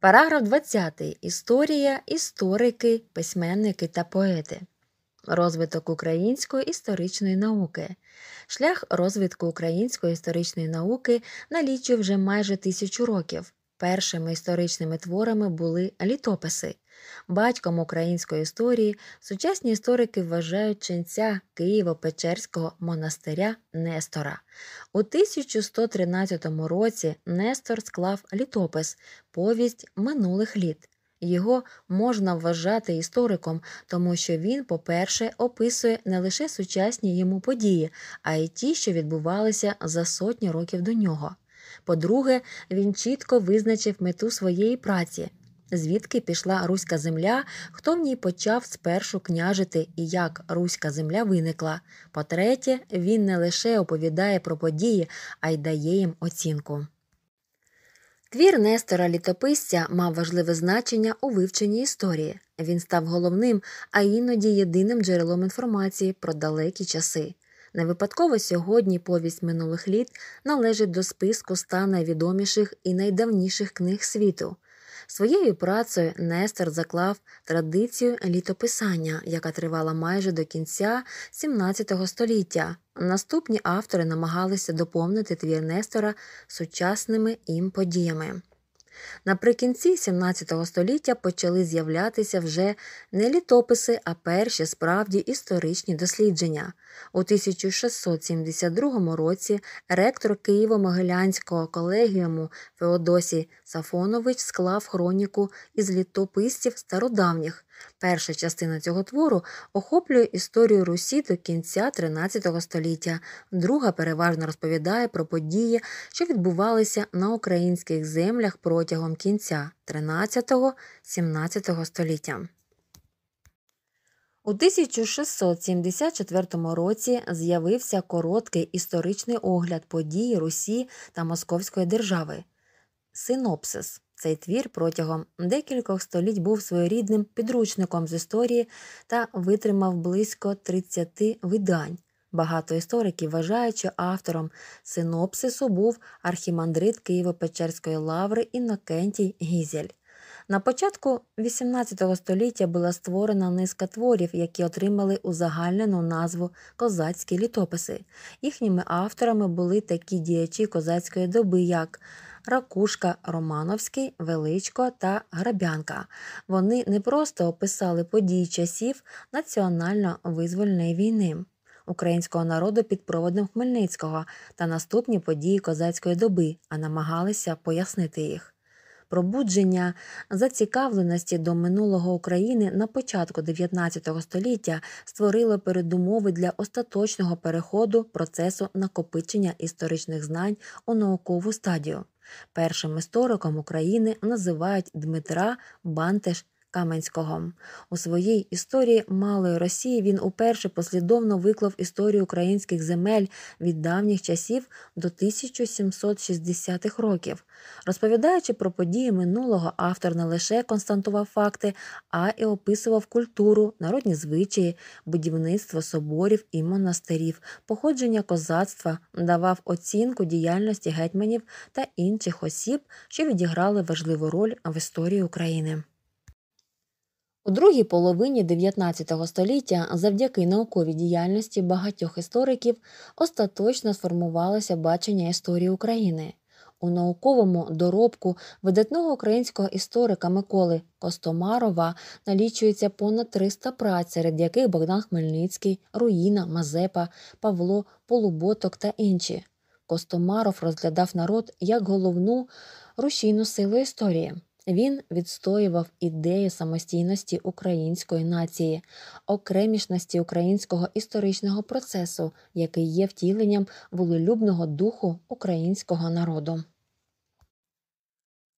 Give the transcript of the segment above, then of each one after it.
Параграф 20. Історія, історики, письменники та поети. Розвиток української історичної науки. Шлях розвитку української історичної науки налічує вже майже тисячу років. Першими історичними творами були літописи. Батьком української історії сучасні історики вважають ченця Києво-Печерського монастиря Нестора. У 1113 році Нестор склав літопис, повість минулих літ. Його можна вважати істориком, тому що він, по-перше, описує не лише сучасні йому події, а й ті, що відбувалися за сотні років до нього. По-друге, він чітко визначив мету своєї праці звідки пішла Руська земля, хто в ній почав спершу княжити і як Руська земля виникла. По-третє, він не лише оповідає про події, а й дає їм оцінку. Твір Нестора Літописця мав важливе значення у вивченні історії. Він став головним, а іноді єдиним джерелом інформації про далекі часи. Не випадково сьогодні повість минулих літ належить до списку ста найвідоміших і найдавніших книг світу. Своєю працею Нестор заклав традицію літописання, яка тривала майже до кінця XVII століття. Наступні автори намагалися доповнити твір Нестора сучасними їм подіями. Наприкінці XVII століття почали з'являтися вже не літописи, а перші справді історичні дослідження. У 1672 році ректор Києво-Могилянського колегіуму Феодосій Сафонович склав хроніку із літописців стародавніх. Перша частина цього твору охоплює історію Русі до кінця XIII століття, друга переважно розповідає про події, що відбувалися на українських землях протягом кінця XIII-XVII століття. У 1674 році з'явився короткий історичний огляд подій Русі та Московської держави синопсис. Цей твір протягом декількох століть був своєрідним підручником з історії та витримав близько 30 видань. Багато істориків вважають, що автором синопсису був архімандрит Києво-Печерської лаври Інокентій Гізель. На початку XVIII століття була створена низка творів, які отримали узагальнену назву козацькі літописи. Їхніми авторами були такі діячі козацької доби, як Ракушка, Романовський, Величко та Грабянка. Вони не просто описали події часів національно-визвольної війни. Українського народу під проводом Хмельницького та наступні події козацької доби, а намагалися пояснити їх. Пробудження зацікавленості до минулого України на початку 19 століття створило передумови для остаточного переходу процесу накопичення історичних знань у наукову стадію. Першим істориком України називають Дмитра Бантеш Каменського. У своїй історії малої Росії він уперше послідовно виклав історію українських земель від давніх часів до 1760-х років. Розповідаючи про події минулого, автор не лише константував факти, а й описував культуру, народні звичаї, будівництво соборів і монастирів, походження козацтва, давав оцінку діяльності гетьманів та інших осіб, що відіграли важливу роль в історії України. У другій половині ХІХ століття, завдяки науковій діяльності багатьох істориків, остаточно сформувалося бачення історії України. У науковому доробку видатного українського історика Миколи Костомарова налічується понад 300 праць, серед яких Богдан Хмельницький, Руїна, Мазепа, Павло, Полуботок та інші. Костомаров розглядав народ як головну рушійну силу історії. Він відстоював ідею самостійності української нації, окремішності українського історичного процесу, який є втіленням волелюбного духу українського народу.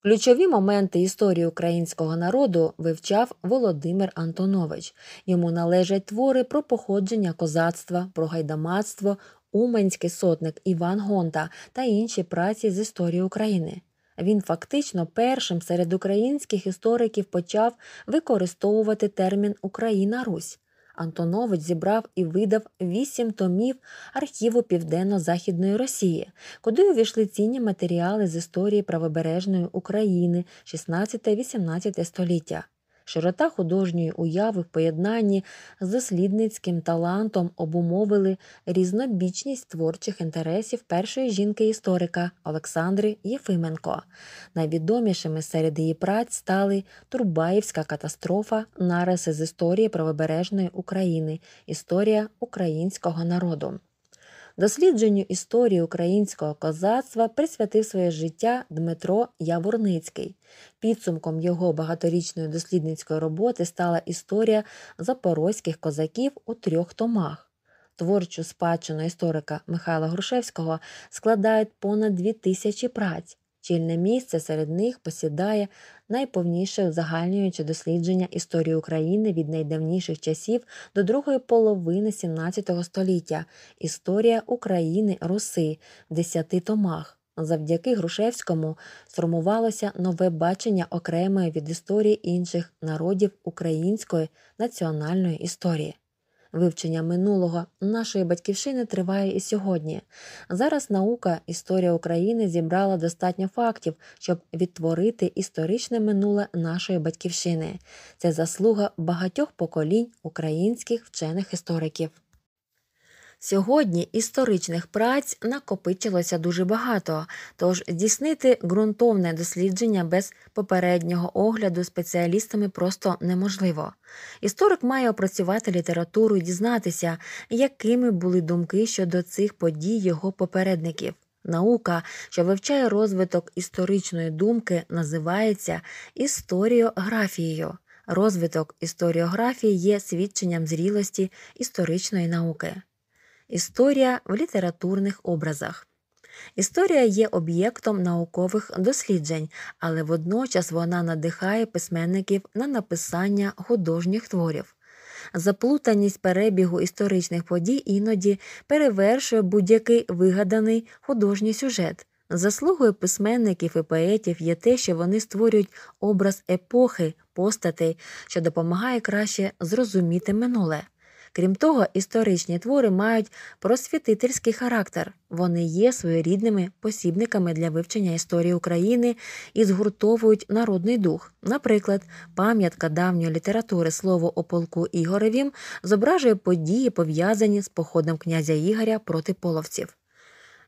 Ключові моменти історії українського народу вивчав Володимир Антонович. Йому належать твори про походження козацтва, про гайдамацтво, уманський сотник Іван Гонта та інші праці з історії України. Він фактично першим серед українських істориків почав використовувати термін Україна Русь. Антонович зібрав і видав вісім томів архіву Південно-Західної Росії, куди увійшли цінні матеріали з історії правобережної України 16-18 століття широта художньої уяви в поєднанні з дослідницьким талантом обумовили різнобічність творчих інтересів першої жінки-історика Олександри Єфименко. Найвідомішими серед її праць стали Турбаївська катастрофа, нариси з історії правобережної України, історія українського народу. Дослідженню історії українського козацтва присвятив своє життя Дмитро Яворницький. Підсумком його багаторічної дослідницької роботи стала історія запорозьких козаків у трьох томах. Творчу спадщину історика Михайла Грушевського складають понад дві тисячі праць, Чільне місце серед них посідає найповніше узагальнююче дослідження історії України від найдавніших часів до другої половини XVII століття Історія України Руси в десяти томах. Завдяки Грушевському сформувалося нове бачення окремої від історії інших народів української національної історії. Вивчення минулого нашої батьківщини триває і сьогодні. Зараз наука, історія України зібрала достатньо фактів, щоб відтворити історичне минуле нашої батьківщини. Це заслуга багатьох поколінь українських вчених істориків. Сьогодні історичних праць накопичилося дуже багато, тож здійснити ґрунтовне дослідження без попереднього огляду спеціалістами просто неможливо. Історик має опрацювати літературу і дізнатися, якими були думки щодо цих подій його попередників. Наука, що вивчає розвиток історичної думки, називається історіографією. Розвиток історіографії є свідченням зрілості історичної науки. Історія в літературних образах. Історія є об'єктом наукових досліджень, але водночас вона надихає письменників на написання художніх творів. Заплутаність перебігу історичних подій іноді перевершує будь-який вигаданий художній сюжет. Заслугою письменників і поетів є те, що вони створюють образ епохи, постатей, що допомагає краще зрозуміти минуле. Крім того, історичні твори мають просвітительський характер. Вони є своєрідними посібниками для вивчення історії України і згуртовують народний дух. Наприклад, пам'ятка давньої літератури слово о полку Ігоревім зображує події, пов'язані з походом князя Ігоря проти половців.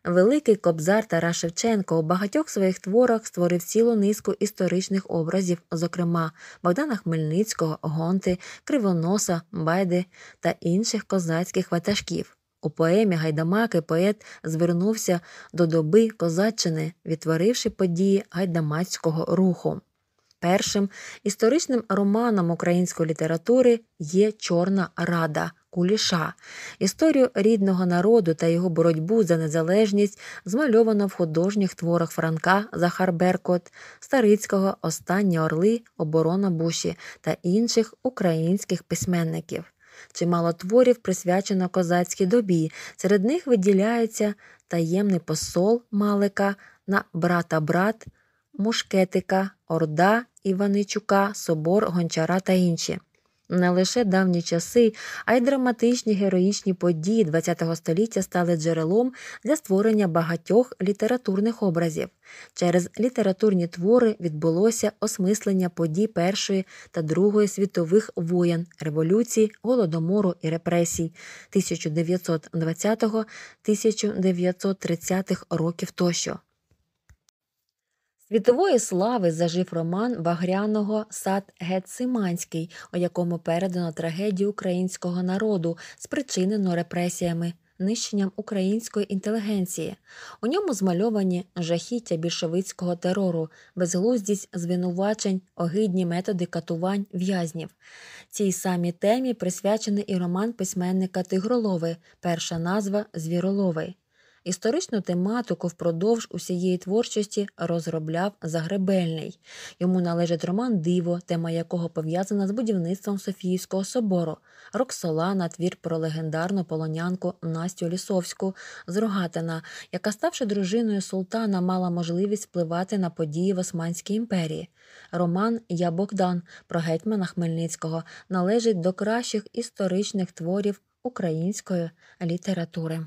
Великий кобзар Тарас Шевченко у багатьох своїх творах створив цілу низку історичних образів, зокрема Богдана Хмельницького, Гонти, Кривоноса, Байди та інших козацьких ватажків. У поемі Гайдамаки поет звернувся до доби козаччини, відтворивши події гайдамацького руху. Першим історичним романом української літератури є Чорна Рада Куліша. Історію рідного народу та його боротьбу за незалежність змальовано в художніх творах Франка Захар Беркот, Старицького, Останні Орли, Оборона Буші та інших українських письменників. Чимало творів присвячено козацькій добі. Серед них виділяється таємний посол Малика на брата брат, Мушкетика, Орда Іваничука, Собор Гончара та інші. Не лише давні часи, а й драматичні героїчні події ХХ століття стали джерелом для створення багатьох літературних образів. Через літературні твори відбулося осмислення подій Першої та Другої світових воєн, революції, голодомору і репресій 1920-1930 років тощо. Світової слави зажив роман Вагряного Сад Гециманський, у якому передано трагедію українського народу, спричинену репресіями, нищенням української інтелігенції. У ньому змальовані жахіття більшовицького терору, безглуздість звинувачень, огидні методи катувань в'язнів. Цій самій темі присвячений і роман письменника Тигролови, перша назва Звіроловий. Історичну тематику впродовж усієї творчості розробляв Загребельний. Йому належить роман Диво, тема якого пов'язана з будівництвом Софійського собору, Роксолана, твір про легендарну полонянку Настю Лісовську з Рогатина, яка, ставши дружиною султана, мала можливість впливати на події в Османській імперії. Роман Я Богдан про гетьмана Хмельницького належить до кращих історичних творів української літератури.